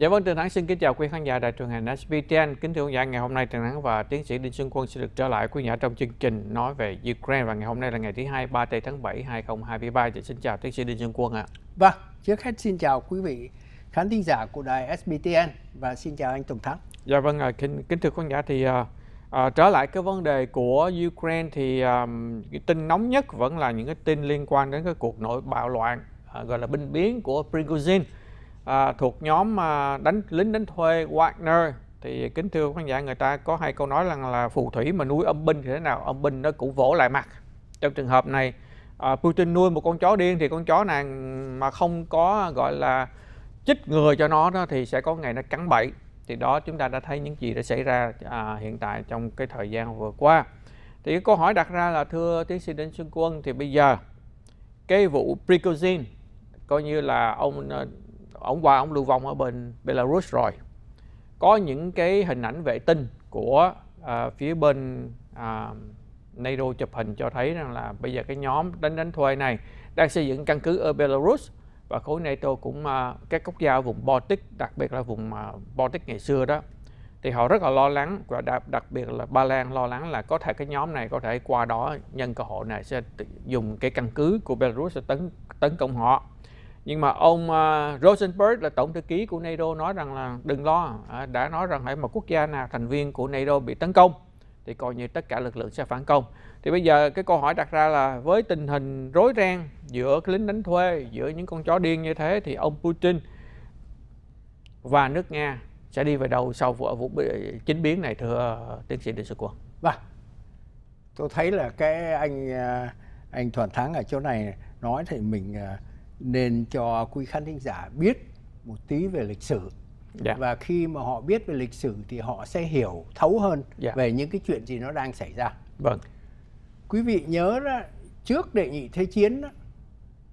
Dạ vâng, Trần Thắng xin kính chào quý khán giả đài truyền hình SBTN. Kính thưa quý giả, ngày hôm nay Trần Thắng và tiến sĩ Đinh Xuân Quân sẽ được trở lại quý giả trong chương trình nói về Ukraine và ngày hôm nay là ngày thứ hai 3 tây tháng 7 2023. Dạ, xin chào tiến sĩ Đinh Xuân Quân ạ. À. Vâng, trước hết xin chào quý vị khán thính giả của đài SBTN và xin chào anh Tùng Thắng. Dạ vâng, à, kính, kính thưa quý giả thì à, à, trở lại cái vấn đề của Ukraine thì à, cái tin nóng nhất vẫn là những cái tin liên quan đến cái cuộc nội bạo loạn à, gọi là binh biến của Prigozhin à, thuộc nhóm à, đánh lính đánh thuê Wagner thì kính thưa khán giả người ta có hai câu nói rằng là, là phù thủy mà nuôi âm binh thì thế nào âm binh nó cũng vỗ lại mặt trong trường hợp này à, Putin nuôi một con chó điên thì con chó này mà không có gọi là chích ngừa cho nó đó thì sẽ có ngày nó cắn bậy thì đó chúng ta đã thấy những gì đã xảy ra à, hiện tại trong cái thời gian vừa qua thì cái câu hỏi đặt ra là thưa tiến sĩ Đinh Xuân Quân thì bây giờ cái vụ Prigozhin coi như là ông à, ông qua ông lưu vong ở bên Belarus rồi có những cái hình ảnh vệ tinh của uh, phía bên uh, NATO chụp hình cho thấy rằng là bây giờ cái nhóm đánh đánh thuê này đang xây dựng căn cứ ở Belarus và khối NATO cũng uh, các quốc gia vùng Baltic đặc biệt là vùng uh, Baltic ngày xưa đó thì họ rất là lo lắng và đặc, đặc biệt là Ba Lan lo lắng là có thể cái nhóm này có thể qua đó nhân cơ hội này sẽ dùng cái căn cứ của Belarus sẽ tấn tấn công họ nhưng mà ông uh, Rosenberg là tổng thư ký của NATO nói rằng là đừng lo à, đã nói rằng hãy một quốc gia nào thành viên của NATO bị tấn công thì coi như tất cả lực lượng sẽ phản công thì bây giờ cái câu hỏi đặt ra là với tình hình rối ren giữa lính đánh thuê giữa những con chó điên như thế thì ông Putin và nước Nga sẽ đi về đâu sau vụ, vụ chính biến này thưa tiến sĩ Đinh Sư Quân? Vâng, tôi thấy là cái anh à, anh Thuận Thắng ở chỗ này nói thì mình à, nên cho quý khán thính giả biết một tí về lịch sử yeah. Dạ. và khi mà họ biết về lịch sử thì họ sẽ hiểu thấu hơn yeah. Dạ. về những cái chuyện gì nó đang xảy ra vâng quý vị nhớ đó, trước đệ nhị thế chiến đó,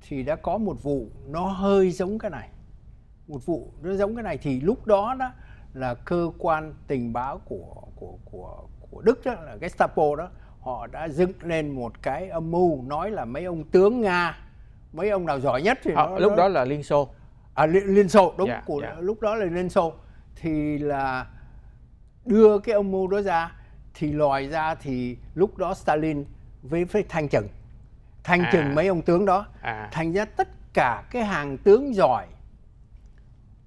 thì đã có một vụ nó hơi giống cái này một vụ nó giống cái này thì lúc đó đó là cơ quan tình báo của của của của Đức đó là Gestapo đó họ đã dựng lên một cái âm mưu nói là mấy ông tướng Nga mấy ông nào giỏi nhất thì à, nó, lúc nó... đó là liên xô à liên, liên xô đúng yeah, dạ, của yeah. Dạ. lúc đó là liên xô thì là đưa cái âm mưu đó ra thì lòi ra thì lúc đó Stalin với với thanh trừng thanh à. trừng mấy ông tướng đó à. thành ra tất cả cái hàng tướng giỏi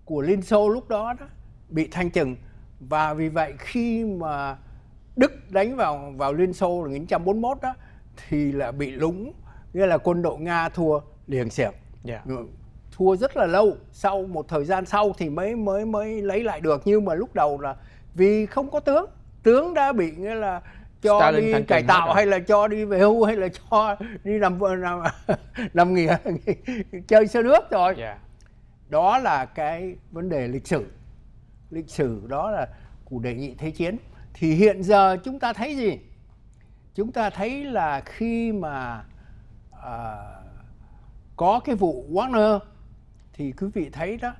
của Liên Xô lúc đó đó bị thanh trừng và vì vậy khi mà Đức đánh vào vào Liên Xô là 1941 đó thì là bị lúng nghĩa là quân đội Nga thua liền xẹp yeah. thua rất là lâu sau một thời gian sau thì mới mới mới lấy lại được nhưng mà lúc đầu là vì không có tướng tướng đã bị nghĩa là cho Stalin đi cải tạo hay là cho đi về hưu hay là cho đi làm làm, làm nghỉ chơi xe nước rồi yeah. Dạ. đó là cái vấn đề lịch sử lịch sử đó là của đề nghị thế chiến thì hiện giờ chúng ta thấy gì chúng ta thấy là khi mà uh, có cái vụ Warner thì quý vị thấy đó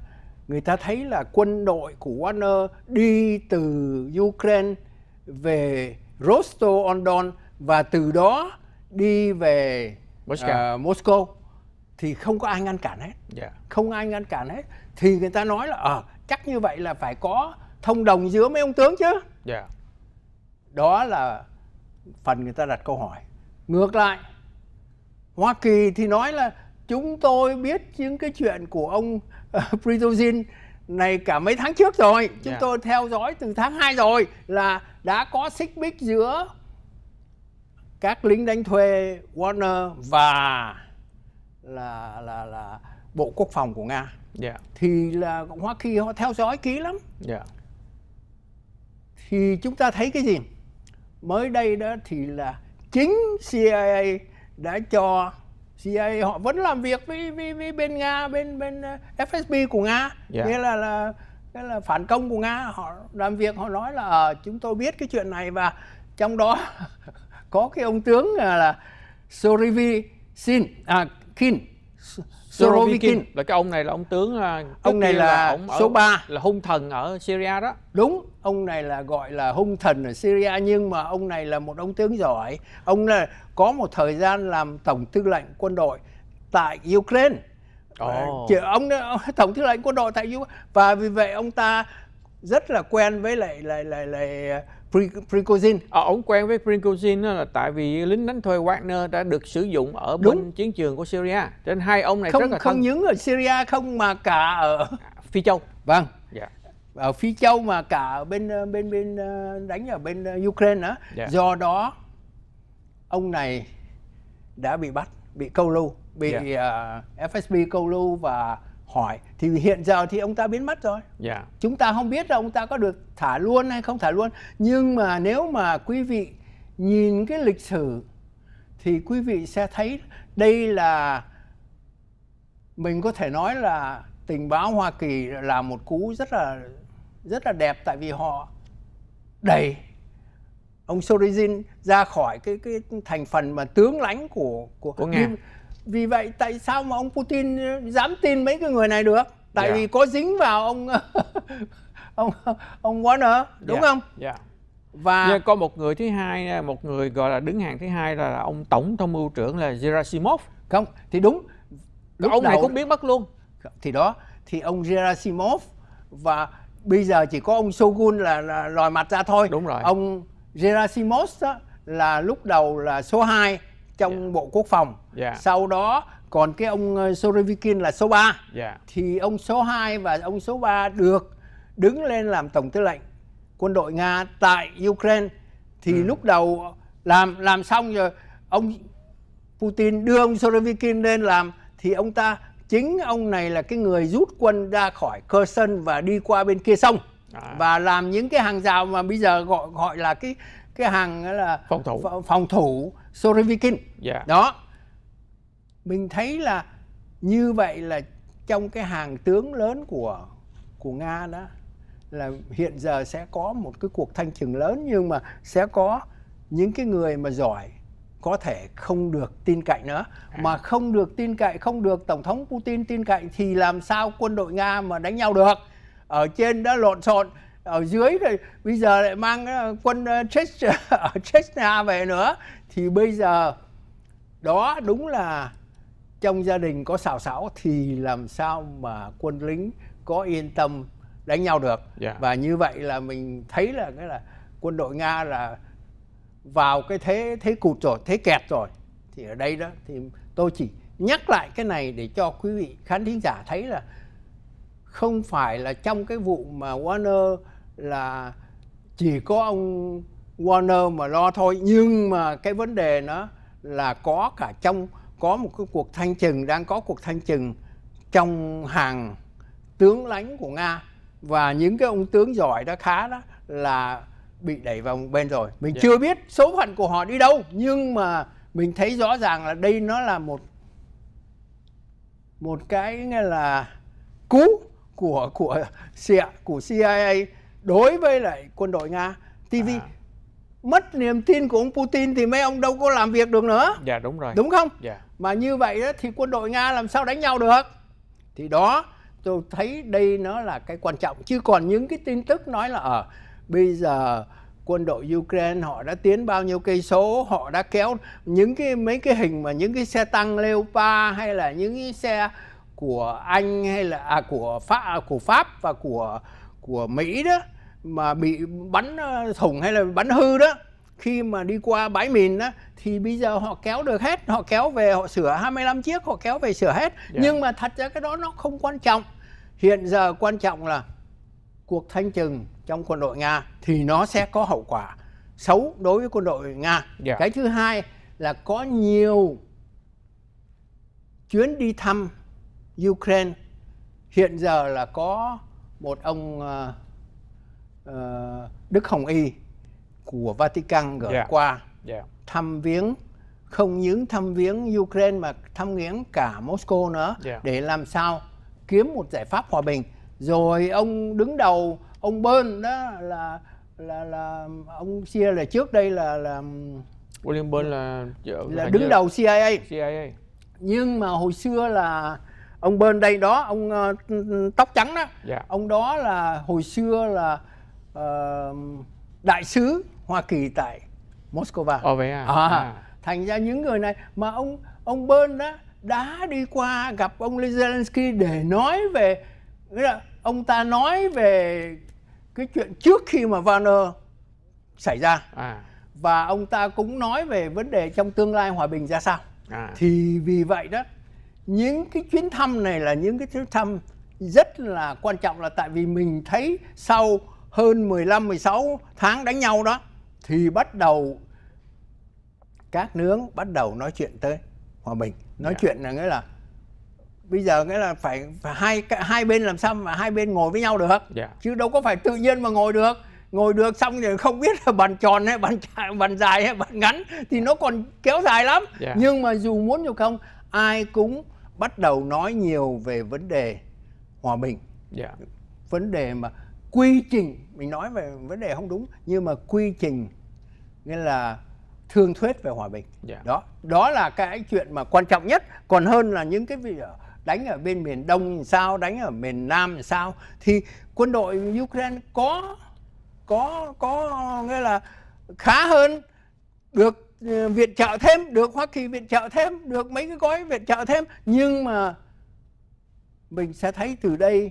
người ta thấy là quân đội của Warner đi từ Ukraine về Rostov on Don và từ đó đi về Moscow. Uh, Moscow thì không có ai ngăn cản hết, yeah. Dạ. không ai ngăn cản hết thì người ta nói là à, chắc như vậy là phải có thông đồng giữa mấy ông tướng chứ. Yeah. Dạ. Đó là phần người ta đặt câu hỏi. Ngược lại, Hoa Kỳ thì nói là chúng tôi biết những cái chuyện của ông ờ, Prigozhin này cả mấy tháng trước rồi chúng yeah. Dạ. tôi theo dõi từ tháng 2 rồi là đã có xích mích giữa các lính đánh thuê Warner và là là là Bộ Quốc phòng của Nga. Yeah. Dạ. Thì là Hoa Kỳ họ theo dõi kỹ lắm. Yeah. Dạ. Thì chúng ta thấy cái gì? Mới đây đó thì là chính CIA đã cho CIA họ vẫn làm việc với, với, với bên Nga bên bên ờ, FSB của Nga yeah. Dạ. nghĩa là là nghĩa là phản công của Nga họ làm việc họ nói là ờ, chúng tôi biết cái chuyện này và trong đó có cái ông tướng là, là Sorivi Sin à Kin Sorovikin là cái ông này là ông tướng à, ông này là, là ông số 3 là hung thần ở Syria đó đúng ông này là gọi là hung thần ở Syria nhưng mà ông này là một ông tướng giỏi ông là có một thời gian làm tổng tư lệnh quân đội tại Ukraine oh. ông tổng tư lệnh quân đội tại Ukraine và vì vậy ông ta rất là quen với lại lại lại lại Prigozhin ờ, ông quen với Prigozhin là tại vì lính đánh thuê Wagner đã được sử dụng ở Đúng. bên chiến trường của Syria trên hai ông này không, rất là không thân. những ở Syria không mà cả ở à, Phi Châu vâng yeah dạ. ở phi châu mà cả ờ, bên bên bên ờ, đánh ở bên ờ, Ukraine đó. Yeah. Dạ. Do đó ông này đã bị bắt, bị câu lưu, bị yeah. Dạ. uh, FSB câu lưu và hỏi thì hiện giờ thì ông ta biến mất rồi. Yeah. Dạ. Chúng ta không biết là ông ta có được thả luôn hay không thả luôn. Nhưng mà nếu mà quý vị nhìn cái lịch sử thì quý vị sẽ thấy đây là mình có thể nói là tình báo Hoa Kỳ là một cú rất là rất là đẹp tại vì họ đẩy ông Sorizin ra khỏi cái cái thành phần mà tướng lãnh của của, của Nga vì vậy tại sao mà ông Putin dám tin mấy cái người này được tại yeah. Dạ. vì có dính vào ông ông ông Warner đúng yeah. Dạ. không yeah. Dạ. và Nhưng có một người thứ hai một người gọi là đứng hàng thứ hai là, ông tổng tham mưu trưởng là Gerasimov không thì đúng lúc ông đầu... này cũng biết mất luôn thì đó thì ông Gerasimov và bây giờ chỉ có ông Shogun là, là lòi mặt ra thôi đúng rồi ông Gerasimov đó là lúc đầu là số 2 trong yeah. Dạ. Bộ Quốc phòng. Yeah. Dạ. Sau đó còn cái ông ờ, Sorovikin là số 3. Yeah. Dạ. Thì ông số 2 và ông số 3 được đứng lên làm tổng tư lệnh quân đội Nga tại Ukraine thì ừ. lúc đầu làm làm xong rồi ông Putin đưa ông Sorovikin lên làm thì ông ta chính ông này là cái người rút quân ra khỏi Kherson và đi qua bên kia sông à. và làm những cái hàng rào mà bây giờ gọi gọi là cái cái hàng là phòng thủ phòng thủ Sorovikin yeah. Dạ. đó mình thấy là như vậy là trong cái hàng tướng lớn của của nga đó là hiện giờ sẽ có một cái cuộc thanh trừng lớn nhưng mà sẽ có những cái người mà giỏi có thể không được tin cậy nữa à. mà không được tin cậy không được tổng thống putin tin cậy thì làm sao quân đội nga mà đánh nhau được ở trên đã lộn xộn ở dưới thì bây giờ lại mang ờ, quân ờ, chết ở chechnya về nữa thì bây giờ đó đúng là trong gia đình có xào xáo thì làm sao mà quân lính có yên tâm đánh nhau được yeah. Dạ. và như vậy là mình thấy là cái là quân đội nga là vào cái thế thế cụt rồi thế kẹt rồi thì ở đây đó thì tôi chỉ nhắc lại cái này để cho quý vị khán thính giả thấy là không phải là trong cái vụ mà Warner là chỉ có ông Warner mà lo thôi nhưng mà cái vấn đề nó là có cả trong có một cái cuộc thanh trừng đang có cuộc thanh trừng trong hàng tướng lãnh của Nga và những cái ông tướng giỏi đó khá đó là bị đẩy vào một bên rồi mình yeah. Dạ. chưa biết số phận của họ đi đâu nhưng mà mình thấy rõ ràng là đây nó là một một cái nghe là cú của của CIA, của CIA đối với lại quân đội Nga TV à mất niềm tin của ông Putin thì mấy ông đâu có làm việc được nữa. Dạ đúng rồi. Đúng không? Dạ. Mà như vậy đó, thì quân đội Nga làm sao đánh nhau được? Thì đó tôi thấy đây nó là cái quan trọng chứ còn những cái tin tức nói là ở ờ, à, bây giờ quân đội Ukraine họ đã tiến bao nhiêu cây số, họ đã kéo những cái mấy cái hình mà những cái xe tăng Leopard hay là những cái xe của Anh hay là à, của Pháp của Pháp và của của Mỹ đó mà bị bắn ờ, thủng hay là bắn hư đó khi mà đi qua bãi mìn đó thì bây giờ họ kéo được hết họ kéo về họ sửa 25 chiếc họ kéo về sửa hết yeah. Dạ. nhưng mà thật ra cái đó nó không quan trọng hiện giờ quan trọng là cuộc thanh trừng trong quân đội nga thì nó sẽ có hậu quả xấu đối với quân đội nga yeah. Dạ. cái thứ hai là có nhiều chuyến đi thăm ukraine hiện giờ là có một ông ờ, Ờ, Đức Hồng Y của Vatican gửi yeah. qua yeah. thăm viếng không những thăm viếng Ukraine mà thăm viếng cả Moscow nữa yeah. để làm sao kiếm một giải pháp hòa bình. Rồi ông đứng đầu ông Bơn đó là là là ông CIA là trước đây là là William Bơn là là đứng đầu CIA. CIA. Nhưng mà hồi xưa là ông bên đây đó ông uh, tóc trắng đó yeah. ông đó là hồi xưa là đại sứ Hoa Kỳ tại Moscow. Ồ à. à, à. Thành ra những người này mà ông ông Bơn đó đã đi qua gặp ông Zelensky để nói về là ông ta nói về cái chuyện trước khi mà Wagner xảy ra à. và ông ta cũng nói về vấn đề trong tương lai hòa bình ra sao. À. Thì vì vậy đó những cái chuyến thăm này là những cái chuyến thăm rất là quan trọng là tại vì mình thấy sau hơn 15 16 tháng đánh nhau đó thì bắt đầu các nướng bắt đầu nói chuyện tới hòa bình nói yeah. Dạ. chuyện là nghĩa là bây giờ nghĩa là phải, phải hai hai bên làm sao mà hai bên ngồi với nhau được yeah. Dạ. chứ đâu có phải tự nhiên mà ngồi được ngồi được xong rồi không biết là bàn tròn hay bàn bàn dài hay bàn ngắn thì nó còn kéo dài lắm yeah. Dạ. nhưng mà dù muốn dù không ai cũng bắt đầu nói nhiều về vấn đề hòa bình yeah. vấn đề mà quy trình mình nói về vấn đề không đúng nhưng mà quy trình nghĩa là thương thuyết về hòa bình yeah. Dạ. đó đó là cái chuyện mà quan trọng nhất còn hơn là những cái việc đánh ở bên miền đông sao đánh ở miền nam sao thì quân đội ukraine có có có nghĩa là khá hơn được ờ, viện trợ thêm được hoa kỳ viện trợ thêm được mấy cái gói viện trợ thêm nhưng mà mình sẽ thấy từ đây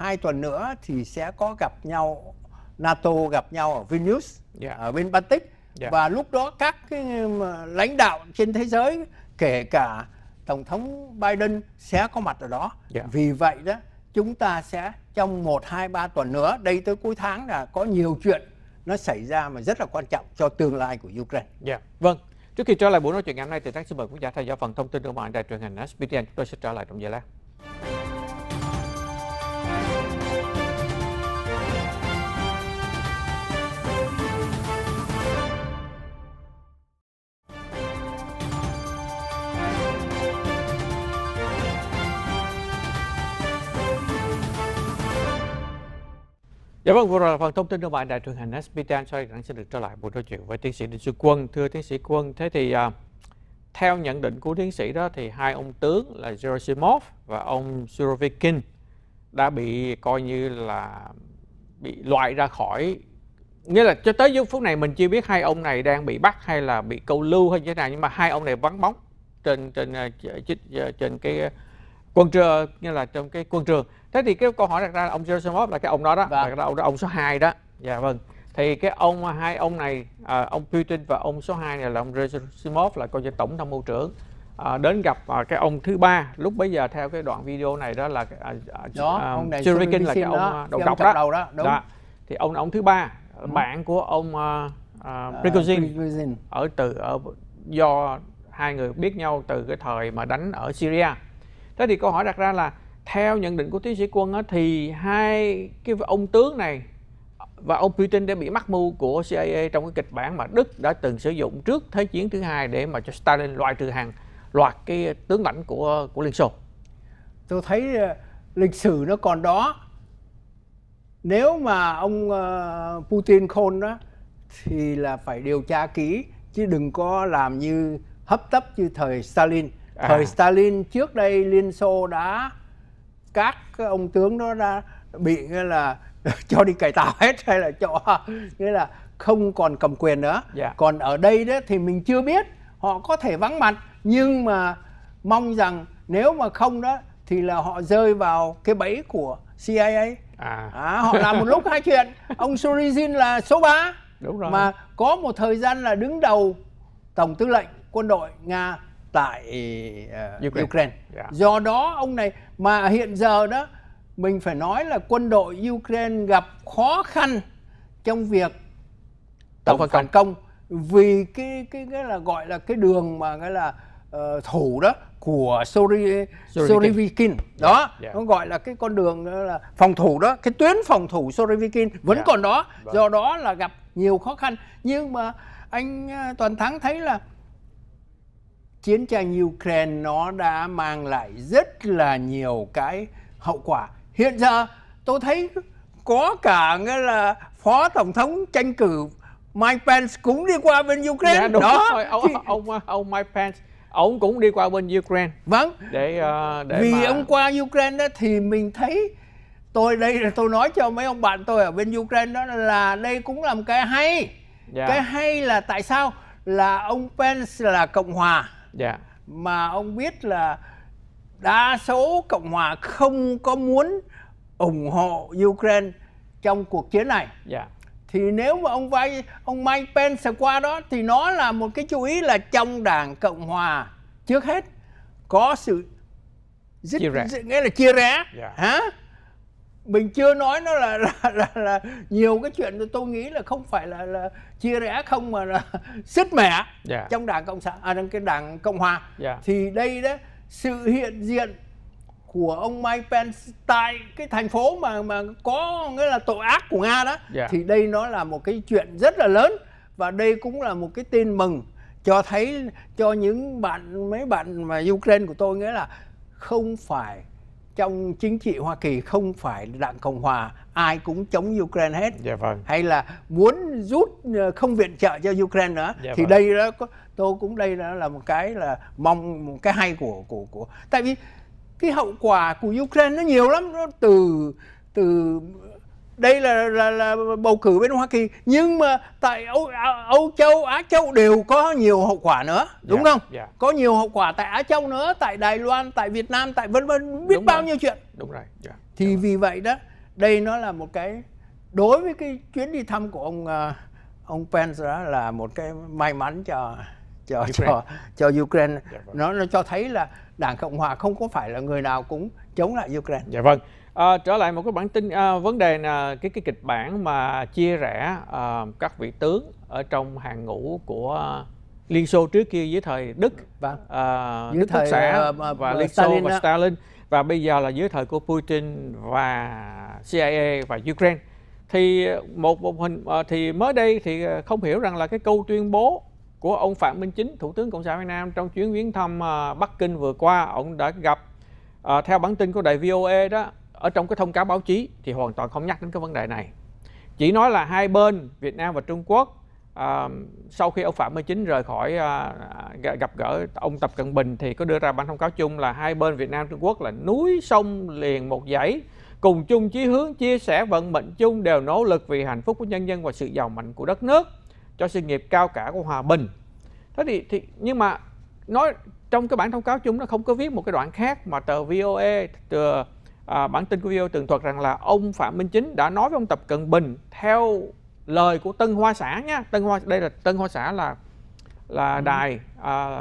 hai tuần nữa thì sẽ có gặp nhau NATO gặp nhau ở Vilnius yeah. Dạ. ở bên Baltic yeah. Dạ. và lúc đó các cái um, lãnh đạo trên thế giới kể cả tổng thống Biden sẽ có mặt ở đó. Yeah. Dạ. Vì vậy đó chúng ta sẽ trong 1 2 3 tuần nữa đây tới cuối tháng là có nhiều chuyện nó xảy ra mà rất là quan trọng cho tương lai của Ukraine. Dạ. Yeah. Vâng. Trước khi trở lại buổi nói chuyện ngày hôm nay thì các xin mời quý giả theo dõi phần thông tin thương mại đài truyền hình SBTN chúng tôi sẽ trở lại trong giây lát. Dạ vâng, vừa rồi là phần thông tin thương bạn đại truyền hình SBT Anh Xoay sẽ được trở lại buổi nói chuyện với tiến sĩ Đinh Sư Quân. Thưa tiến sĩ Quân, thế thì uh, theo nhận định của tiến sĩ đó thì hai ông tướng là Gerasimov và ông Surovikin đã bị coi như là bị loại ra khỏi nghĩa là cho tới giây phút này mình chưa biết hai ông này đang bị bắt hay là bị câu lưu hay như thế nào nhưng mà hai ông này vắng bóng trên trên trên, à, trên cái quân trường như là trong cái quân trường thế thì cái câu hỏi đặt ra là ông Joseph Gerasimov là cái ông đó đó vâng. đặt ông ông số 2 đó dạ vâng thì cái ông hai ông này à, ông Putin và ông số 2 này là ông Gerasimov là coi như tổng tham mưu trưởng à, đến gặp à, cái ông thứ ba lúc bây giờ theo cái đoạn video này đó là à, à, à đó, ông này là cái ông đầu độc đó, đầu đó, đúng. đó dạ. thì ông ông thứ ba ừ. bạn của ông uh, uh, ở từ ở do hai người biết nhau từ cái thời mà đánh ở Syria thế thì câu hỏi đặt ra là theo nhận định của tiến sĩ quân á, thì hai cái ông tướng này và ông Putin đã bị mắc mưu của CIA trong cái kịch bản mà Đức đã từng sử dụng trước Thế chiến thứ hai để mà cho Stalin loại trừ hàng loạt cái tướng lãnh của của Liên Xô. Tôi thấy ờ, lịch sử nó còn đó. Nếu mà ông ờ, Putin khôn đó thì là phải điều tra kỹ chứ đừng có làm như hấp tấp như thời Stalin à. thời Stalin trước đây Liên Xô đã các ông tướng đó đã bị là cho đi cải tạo hết hay là cho nghĩa là không còn cầm quyền nữa yeah. Dạ. còn ở đây đó thì mình chưa biết họ có thể vắng mặt nhưng mà mong rằng nếu mà không đó thì là họ rơi vào cái bẫy của CIA à, à họ làm một lúc hai chuyện ông Surizin là số 3 đúng rồi mà có một thời gian là đứng đầu tổng tư lệnh quân đội Nga tại uh, Ukraine. Ukraine. Yeah. Do đó ông này mà hiện giờ đó mình phải nói là quân đội Ukraine gặp khó khăn trong việc tổng, tổng phản công. công vì cái cái cái là gọi là cái đường mà cái là uh, thủ đó của Sori Sorivikin đó yeah, yeah. nó gọi là cái con đường đó ờ, là phòng thủ đó cái tuyến phòng thủ Sorivikin vẫn yeah. còn đó vâng. do đó là gặp nhiều khó khăn nhưng mà anh toàn thắng thấy là chiến tranh Ukraine nó đã mang lại rất là nhiều cái hậu quả. Hiện giờ tôi thấy có cả nghĩa là phó tổng thống tranh cử Mike Pence cũng đi qua bên Ukraine. Dạ, đúng đó. Rồi. Ông, thì... ông ông Mike Pence ông cũng đi qua bên Ukraine. Vâng. Để uh, để vì mà... ông qua Ukraine đó thì mình thấy tôi đây là tôi nói cho mấy ông bạn tôi ở bên Ukraine đó là đây cũng là một cái hay. Dạ. Cái hay là tại sao là ông Pence là cộng hòa dạ. mà ông biết là đa số cộng hòa không có muốn ủng hộ Ukraine trong cuộc chiến này. Dạ. Thì nếu mà ông vay ông Mike Pence qua đó thì nó là một cái chú ý là trong đảng cộng hòa trước hết có sự dứt, rẽ, nghĩa là chia rẽ, dạ. hả? mình chưa nói nó là là, là là nhiều cái chuyện tôi nghĩ là không phải là là chia rẽ không mà là xích mẻ yeah. Dạ. trong đảng cộng sản à trong cái đảng cộng hòa yeah. Dạ. thì đây đó sự hiện diện của ông Mike Pence tại cái thành phố mà mà có nghĩa là tội ác của nga đó yeah. Dạ. thì đây nó là một cái chuyện rất là lớn và đây cũng là một cái tin mừng cho thấy cho những bạn mấy bạn mà Ukraine của tôi nghĩa là không phải trong chính trị Hoa Kỳ không phải đảng Cộng Hòa ai cũng chống Ukraine hết dạ vâng. hay là muốn rút ờ, không viện trợ cho Ukraine nữa dạ thì vâng. đây đó tôi cũng đây đó là một cái là mong một cái hay của của của tại vì cái hậu quả của Ukraine nó nhiều lắm nó từ từ đây là, là là bầu cử bên Hoa Kỳ nhưng mà tại Âu, Âu Châu Á Châu đều có nhiều hậu quả nữa đúng yeah, dạ, không yeah. Dạ. có nhiều hậu quả tại Á Châu nữa tại Đài Loan tại Việt Nam tại vân vân biết đúng bao rồi. nhiêu chuyện đúng rồi yeah, dạ. thì đúng vâng. vì rồi. vậy đó đây nó là một cái đối với cái chuyến đi thăm của ông ờ, ông Pence đó là một cái may mắn cho cho Ukraine. cho cho Ukraine dạ, vâng. nó nó cho thấy là Đảng Cộng hòa không có phải là người nào cũng chống lại Ukraine. Dạ vâng. À, trở lại một cái bản tin à, vấn đề là cái cái kịch bản mà chia rẽ à, các vị tướng ở trong hàng ngũ của Liên Xô trước kia dưới thời Đức và vâng. à, dưới Đức thời xã à, và Liên Xô và Stalin và bây giờ là dưới thời của Putin và CIA và Ukraine thì một một hình thì mới đây thì không hiểu rằng là cái câu tuyên bố của ông Phạm Minh Chính, Thủ tướng Cộng sản Việt Nam trong chuyến viếng thăm Bắc Kinh vừa qua, ông đã gặp à, theo bản tin của đài VOA đó ở trong cái thông cáo báo chí thì hoàn toàn không nhắc đến cái vấn đề này chỉ nói là hai bên Việt Nam và Trung Quốc à, sau khi ông Phạm Minh Chính rời khỏi à, à, gặp gỡ ông Tập Cận Bình thì có đưa ra bản thông cáo chung là hai bên Việt Nam Trung Quốc là núi sông liền một dãy cùng chung chí hướng chia sẻ vận mệnh chung đều nỗ lực vì hạnh phúc của nhân dân và sự giàu mạnh của đất nước cho sự nghiệp cao cả của hòa bình thế thì, thì nhưng mà nói trong cái bản thông cáo chung nó không có viết một cái đoạn khác mà tờ VOA tờ à, bản tin của video tường thuật rằng là ông Phạm Minh Chính đã nói với ông Tập Cận Bình theo lời của Tân Hoa xã nhé Tân Hoa đây là Tân Hoa xã là là ừ. đài à,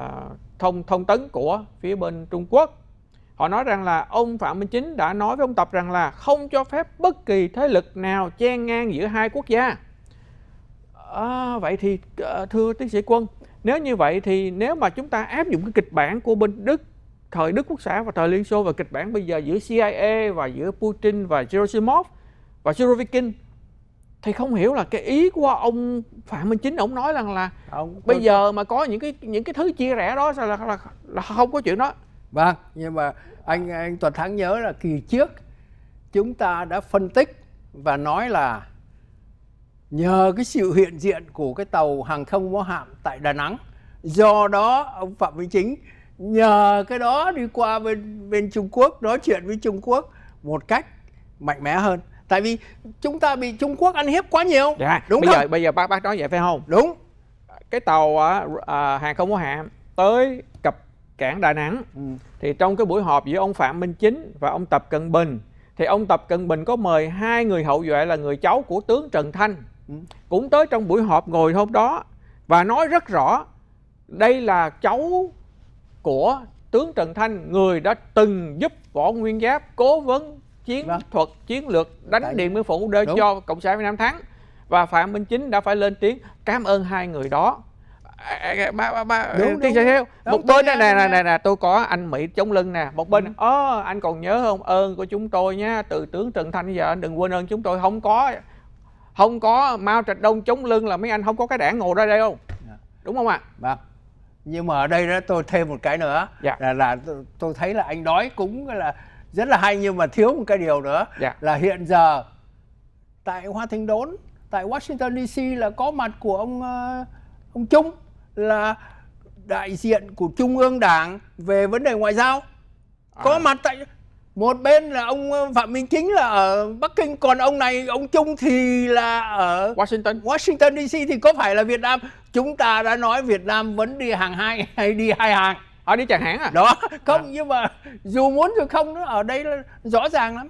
thông thông tấn của phía bên Trung Quốc họ nói rằng là ông Phạm Minh Chính đã nói với ông Tập rằng là không cho phép bất kỳ thế lực nào chen ngang giữa hai quốc gia à, vậy thì ờ, thưa tiến sĩ Quân nếu như vậy thì nếu mà chúng ta áp dụng cái kịch bản của bên Đức thời Đức Quốc xã và thời Liên Xô và kịch bản bây giờ giữa CIA và giữa Putin và Gerasimov và Surovikin thì không hiểu là cái ý của ông Phạm Minh Chính ông nói rằng là không, bây tôi... giờ mà có những cái những cái thứ chia rẽ đó là là, là, là không có chuyện đó. Vâng, nhưng mà anh anh Toàn Thắng nhớ là kỳ trước chúng ta đã phân tích và nói là nhờ cái sự hiện diện của cái tàu hàng không mẫu hạm tại Đà Nẵng do đó ông Phạm Minh Chính nhờ cái đó đi qua bên bên Trung Quốc nói chuyện với Trung Quốc một cách mạnh mẽ hơn tại vì chúng ta bị Trung Quốc ăn hiếp quá nhiều dạ. đúng bây không? giờ bây giờ bác bác nói vậy phải không đúng cái tàu à, à, hàng không mẫu hạm tới cập cảng Đà Nẵng ừ. thì trong cái buổi họp giữa ông Phạm Minh Chính và ông Tập Cận Bình thì ông Tập Cận Bình có mời hai người hậu duệ là người cháu của tướng Trần Thanh ừ. cũng tới trong buổi họp ngồi hôm đó và nói rất rõ đây là cháu của tướng Trần Thanh người đã từng giúp võ nguyên giáp cố vấn chiến vâng. thuật chiến lược đánh Đấy. điện biên phủ để cho cộng sản Việt Nam thắng và phạm minh chính đã phải lên tiếng cảm ơn hai người đó ba ba ba đúng, đúng, theo đúng, một bên nè nè nè nè tôi có anh mỹ chống lưng nè một bên ừ. ơ ừ. anh còn nhớ không ơn của chúng tôi nhá từ tướng trần thanh giờ anh đừng quên ơn chúng tôi không có không có mao trạch đông chống lưng là mấy anh không có cái đảng ngồi ra đây không dạ. đúng không ạ à? vâng nhưng mà ở đây đó tôi thêm một cái nữa dạ. là là tôi thấy là anh nói cũng là rất là hay nhưng mà thiếu một cái điều nữa dạ. là hiện giờ tại Hoa Thanh Đốn tại Washington DC là có mặt của ông ờ, ông Trung là đại diện của Trung ương Đảng về vấn đề ngoại giao à. có mặt tại một bên là ông ờ, Phạm Minh Chính là ở Bắc Kinh còn ông này ông Trung thì là ở Washington Washington DC thì có phải là Việt Nam chúng ta đã nói Việt Nam vẫn đi hàng hai hay đi hai hàng ở đi chẳng hạn à đó à. không à. nhưng mà dù muốn rồi không nó ở đây là rõ ràng lắm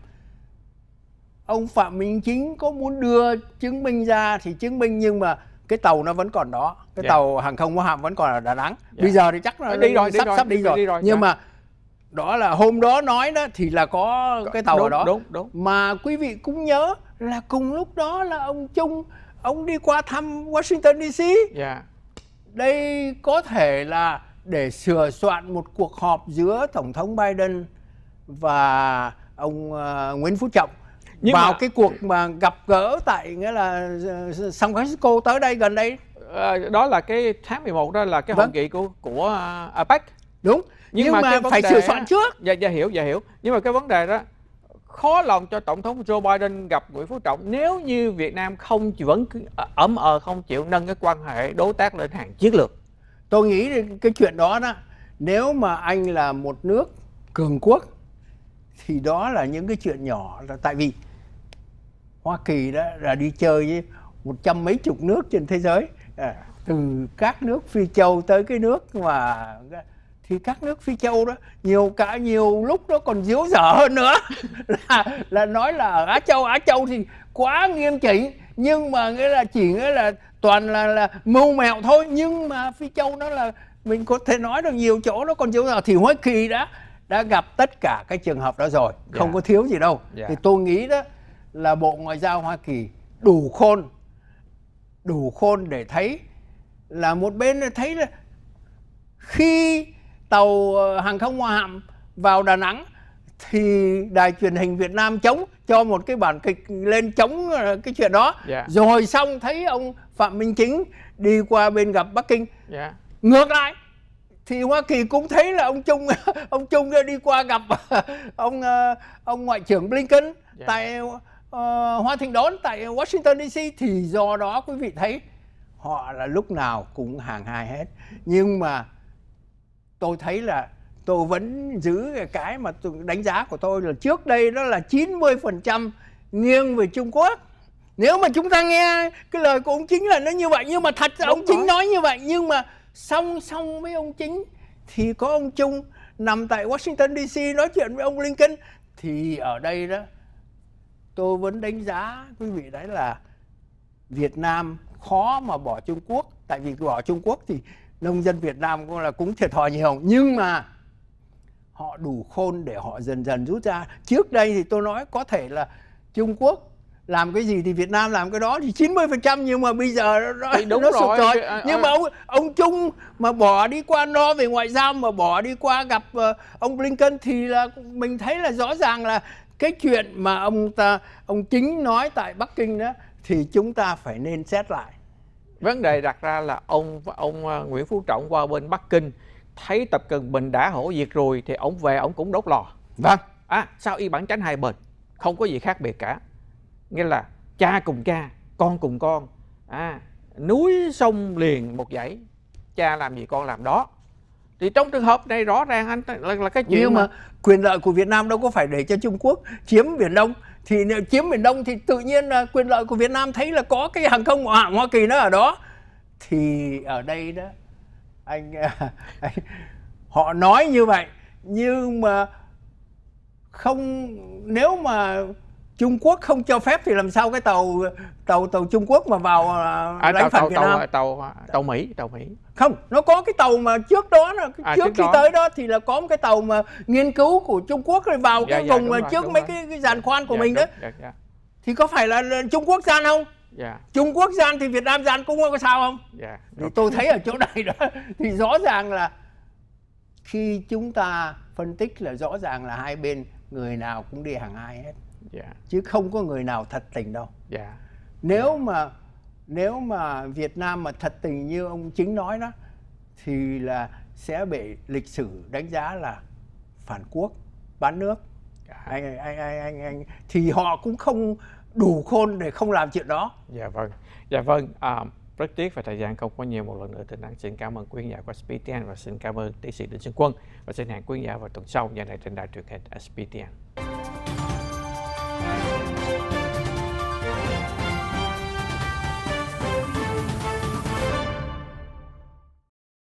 ông Phạm Minh Chính có muốn đưa chứng minh ra thì chứng minh nhưng mà cái tàu nó vẫn còn đó cái yeah. Dạ. tàu hàng không của hạm vẫn còn ở Đà Nẵng yeah. Dạ. bây giờ thì chắc là đi, ờ, đi rồi sắp đi rồi, sắp đi, đi rồi. đi rồi nhưng yeah. Dạ. mà đó là hôm đó nói đó thì là có cái tàu đúng, ở đó đúng đúng mà quý vị cũng nhớ là cùng lúc đó là ông Trung ông đi qua thăm Washington DC. Yeah. Dạ. Đây có thể là để sửa soạn một cuộc họp giữa tổng thống Biden và ông uh, Nguyễn Phú Trọng Nhưng vào mà... cái cuộc mà gặp gỡ tại nghĩa là uh, San Francisco tới đây gần đây. À, đó là cái tháng 11 đó là cái hội vâng. nghị của của uh, APEC. Đúng. Nhưng, Nhưng mà, mà phải sửa soạn trước. Dạ dạ hiểu dạ hiểu. Nhưng mà cái vấn đề đó khó lòng cho tổng thống Joe Biden gặp Nguyễn Phú Trọng nếu như Việt Nam không chịu vẫn ờ, ấm ờ không chịu nâng cái quan hệ đối tác lên hàng chiến lược. Tôi nghĩ cái chuyện đó đó nếu mà anh là một nước cường quốc thì đó là những cái chuyện nhỏ là tại vì Hoa Kỳ đó là đi chơi với một trăm mấy chục nước trên thế giới à, từ các nước phi châu tới cái nước mà thì các nước phi châu đó nhiều cả nhiều lúc nó còn díu dở hơn nữa là là nói là ở á châu á châu thì quá nghiêm chỉnh nhưng mà nghĩa là chỉ nghĩa là toàn là là mưu mẹo thôi nhưng mà phi châu nó là mình có thể nói được nhiều chỗ nó còn díu dở thì hoa kỳ đã đã gặp tất cả các trường hợp đó rồi dạ. không yeah. có thiếu gì đâu yeah. Dạ. thì tôi nghĩ đó là bộ ngoại giao hoa kỳ đủ khôn đủ khôn để thấy là một bên thấy là khi tàu ờ, hàng không Hoa Hạm vào Đà Nẵng thì đài truyền hình Việt Nam chống cho một cái bản kịch lên chống ờ, cái chuyện đó yeah. Dạ. rồi xong thấy ông Phạm Minh Chính đi qua bên gặp Bắc Kinh yeah. Dạ. ngược lại thì Hoa Kỳ cũng thấy là ông Trung ông Trung đi qua gặp ờ, ông ông ngoại trưởng Blinken yeah. Dạ. tại uh, Hoa Thịnh Đón tại Washington DC thì do đó quý vị thấy họ là lúc nào cũng hàng hài hết nhưng mà tôi thấy là tôi vẫn giữ cái mà tôi đánh giá của tôi là trước đây đó là 90% nghiêng về Trung Quốc nếu mà chúng ta nghe cái lời của ông chính là nó như vậy nhưng mà thật ra ông chính nói như vậy nhưng mà song song với ông chính thì có ông Trung nằm tại Washington DC nói chuyện với ông Lincoln thì ở đây đó tôi vẫn đánh giá quý vị đấy là Việt Nam khó mà bỏ Trung Quốc tại vì bỏ Trung Quốc thì nông dân Việt Nam cũng là cũng thiệt thòi nhiều nhưng mà họ đủ khôn để họ dần dần rút ra trước đây thì tôi nói có thể là Trung Quốc làm cái gì thì Việt Nam làm cái đó thì 90 phần trăm nhưng mà bây giờ nó, đúng nó rồi. sụp rồi ờ, nhưng ờ. mà ông ông Trung mà bỏ đi qua nó về ngoại giao mà bỏ đi qua gặp ờ, ông Blinken thì là mình thấy là rõ ràng là cái chuyện mà ông ta ông chính nói tại Bắc Kinh đó thì chúng ta phải nên xét lại vấn đề đặt ra là ông ông ờ, Nguyễn Phú Trọng qua bên Bắc Kinh thấy Tập Cận Bình đã hổ diệt rồi thì ông về ông cũng đốt lò vâng à sao y bản tránh hai bên không có gì khác biệt cả nghĩa là cha cùng cha con cùng con à núi sông liền một dãy cha làm gì con làm đó thì trong trường hợp này rõ ràng anh là, là cái chuyện nhưng mà, mà quyền lợi của Việt Nam đâu có phải để cho Trung Quốc chiếm Biển Đông thì nếu chiếm miền đông thì tự nhiên là quyền lợi của việt nam thấy là có cái hàng không của hoa kỳ nó ở đó thì ở đây đó anh, anh họ nói như vậy nhưng mà không nếu mà Trung Quốc không cho phép thì làm sao cái tàu tàu tàu Trung Quốc mà vào à, à lãnh phận Việt tàu, Nam tàu tàu Mỹ tàu Mỹ không nó có cái tàu mà trước đó nó, à, trước, trước khi đó. tới đó thì là có một cái tàu mà nghiên cứu của Trung Quốc rồi vào dạ, cái dạ, vùng mà trước mấy cái, cái giàn dạ, khoan của dạ, mình đúng, đó dạ, dạ. thì có phải là Trung Quốc gian không Yeah. Dạ. Trung Quốc gian thì Việt Nam gian cũng có sao không? Yeah, dạ, thì tôi thấy ở chỗ này đó thì rõ ràng là khi chúng ta phân tích là rõ ràng là hai bên người nào cũng đi hàng ai hết yeah. Dạ. chứ không có người nào thật tình đâu yeah. Dạ. nếu yeah. Dạ. mà nếu mà Việt Nam mà thật tình như ông chính nói đó thì là sẽ bị lịch sử đánh giá là phản quốc bán nước yeah. anh, anh anh anh anh thì họ cũng không đủ khôn để không làm chuyện đó dạ vâng dạ vâng à, rất tiếc và thời gian không có nhiều một lần nữa tình anh xin cảm ơn quý giả của SPTN và xin cảm ơn tiến sĩ Đinh Xuân Quân và xin hẹn quý giả vào tuần sau nhà này trên đài truyền hình SPTN